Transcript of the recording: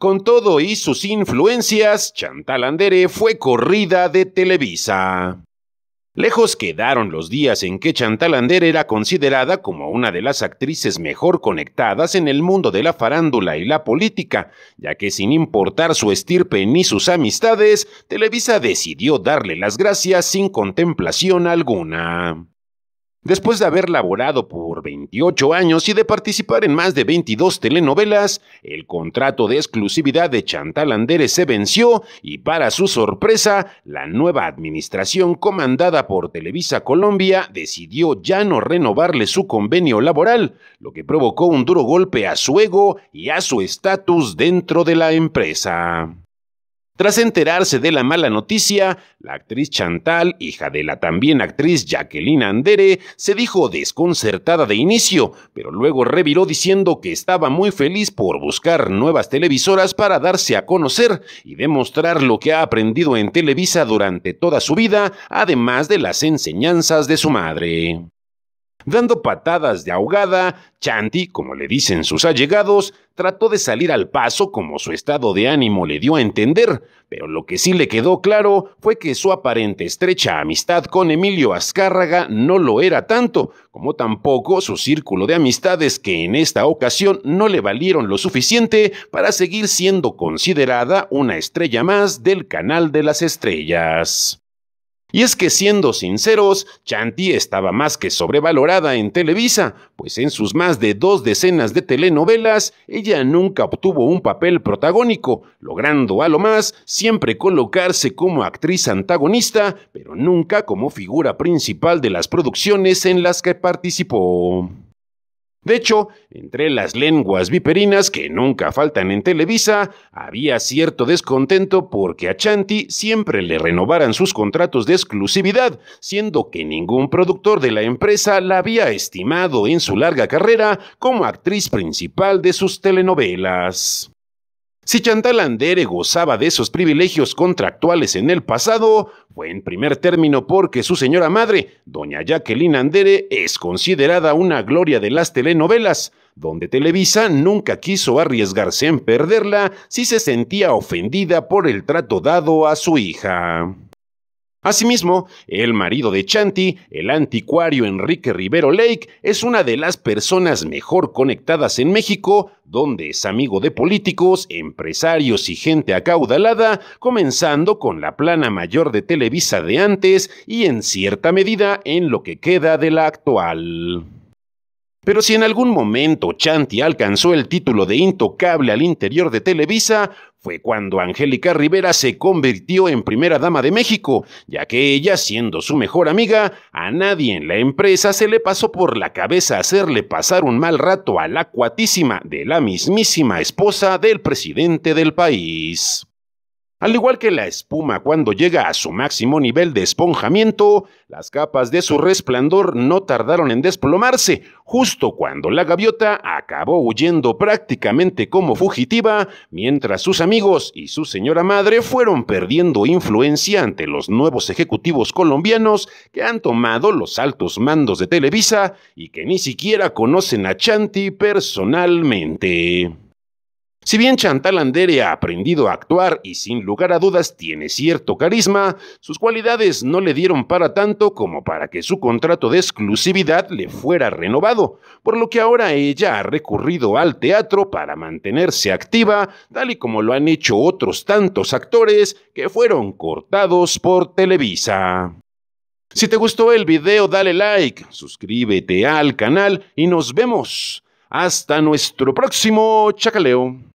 Con todo y sus influencias, Chantal Andere fue corrida de Televisa. Lejos quedaron los días en que Chantal Andere era considerada como una de las actrices mejor conectadas en el mundo de la farándula y la política, ya que sin importar su estirpe ni sus amistades, Televisa decidió darle las gracias sin contemplación alguna. Después de haber laborado por 28 años y de participar en más de 22 telenovelas, el contrato de exclusividad de Chantal Andere se venció y para su sorpresa, la nueva administración comandada por Televisa Colombia decidió ya no renovarle su convenio laboral, lo que provocó un duro golpe a su ego y a su estatus dentro de la empresa. Tras enterarse de la mala noticia, la actriz Chantal, hija de la también actriz Jacqueline Andere, se dijo desconcertada de inicio, pero luego reviró diciendo que estaba muy feliz por buscar nuevas televisoras para darse a conocer y demostrar lo que ha aprendido en Televisa durante toda su vida, además de las enseñanzas de su madre. Dando patadas de ahogada, Chanti, como le dicen sus allegados, trató de salir al paso como su estado de ánimo le dio a entender, pero lo que sí le quedó claro fue que su aparente estrecha amistad con Emilio Azcárraga no lo era tanto, como tampoco su círculo de amistades que en esta ocasión no le valieron lo suficiente para seguir siendo considerada una estrella más del canal de las estrellas. Y es que siendo sinceros, Chanti estaba más que sobrevalorada en Televisa, pues en sus más de dos decenas de telenovelas, ella nunca obtuvo un papel protagónico, logrando a lo más siempre colocarse como actriz antagonista, pero nunca como figura principal de las producciones en las que participó. De hecho, entre las lenguas viperinas que nunca faltan en Televisa, había cierto descontento porque a Chanti siempre le renovaran sus contratos de exclusividad, siendo que ningún productor de la empresa la había estimado en su larga carrera como actriz principal de sus telenovelas. Si Chantal Andere gozaba de esos privilegios contractuales en el pasado, fue en primer término porque su señora madre, doña Jacqueline Andere, es considerada una gloria de las telenovelas, donde Televisa nunca quiso arriesgarse en perderla si se sentía ofendida por el trato dado a su hija. Asimismo, el marido de Chanti, el anticuario Enrique Rivero Lake, es una de las personas mejor conectadas en México, donde es amigo de políticos, empresarios y gente acaudalada, comenzando con la plana mayor de Televisa de antes y en cierta medida en lo que queda de la actual. Pero si en algún momento Chanti alcanzó el título de intocable al interior de Televisa, fue cuando Angélica Rivera se convirtió en primera dama de México, ya que ella, siendo su mejor amiga, a nadie en la empresa se le pasó por la cabeza hacerle pasar un mal rato a la cuatísima de la mismísima esposa del presidente del país. Al igual que la espuma cuando llega a su máximo nivel de esponjamiento, las capas de su resplandor no tardaron en desplomarse, justo cuando la gaviota acabó huyendo prácticamente como fugitiva, mientras sus amigos y su señora madre fueron perdiendo influencia ante los nuevos ejecutivos colombianos que han tomado los altos mandos de Televisa y que ni siquiera conocen a Chanti personalmente. Si bien Chantal Andere ha aprendido a actuar y sin lugar a dudas tiene cierto carisma, sus cualidades no le dieron para tanto como para que su contrato de exclusividad le fuera renovado, por lo que ahora ella ha recurrido al teatro para mantenerse activa, tal y como lo han hecho otros tantos actores que fueron cortados por Televisa. Si te gustó el video dale like, suscríbete al canal y nos vemos. Hasta nuestro próximo chacaleo.